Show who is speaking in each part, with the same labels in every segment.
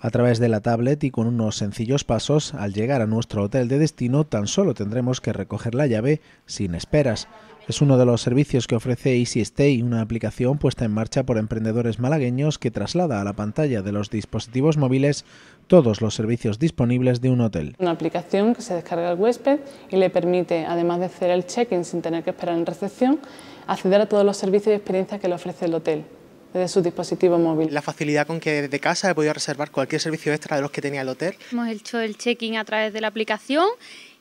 Speaker 1: A través de la tablet y con unos sencillos pasos, al llegar a nuestro hotel de destino tan solo tendremos que recoger la llave sin esperas. Es uno de los servicios que ofrece Easy Stay, una aplicación puesta en marcha por emprendedores malagueños que traslada a la pantalla de los dispositivos móviles todos los servicios disponibles de un hotel.
Speaker 2: Una aplicación que se descarga al huésped y le permite, además de hacer el check-in sin tener que esperar en recepción, acceder a todos los servicios
Speaker 3: y experiencias que le ofrece el hotel desde su dispositivo móvil. La facilidad con que desde casa he podido reservar cualquier servicio extra de los que tenía el hotel.
Speaker 4: Hemos hecho el check-in a través de la aplicación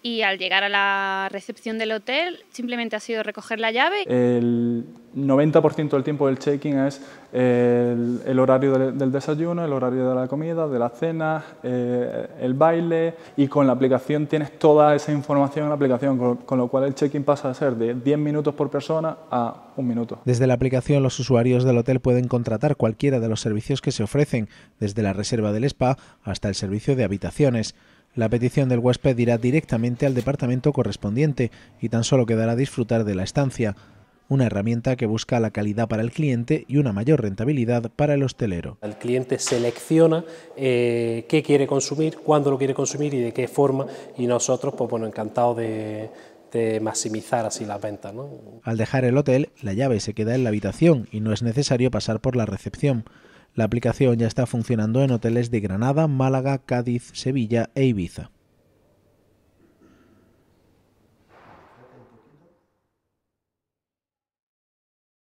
Speaker 4: y al llegar a la recepción del hotel simplemente ha sido recoger la llave.
Speaker 5: El 90% del tiempo del check-in es el, horario del, desayuno, el horario de la comida, de la cena, eh, el baile y con la aplicación tienes toda esa información en la aplicación, con, lo cual el check-in pasa a ser de 10 minutos por persona a un minuto.
Speaker 1: Desde la aplicación los usuarios del hotel pueden contratar cualquiera de los servicios que se ofrecen, desde la reserva del spa hasta el servicio de habitaciones. La petición del huésped irá directamente al departamento correspondiente y tan solo quedará disfrutar de la estancia, una herramienta que busca la calidad para el cliente y una mayor rentabilidad para el hostelero.
Speaker 6: El cliente selecciona eh, qué quiere consumir, cuándo lo quiere consumir y de qué forma y nosotros, pues bueno, encantados de, maximizar así las ventas.
Speaker 1: Al dejar el hotel, la llave se queda en la habitación y no es necesario pasar por la recepción. La aplicación ya está funcionando en hoteles de Granada, Málaga, Cádiz, Sevilla e Ibiza.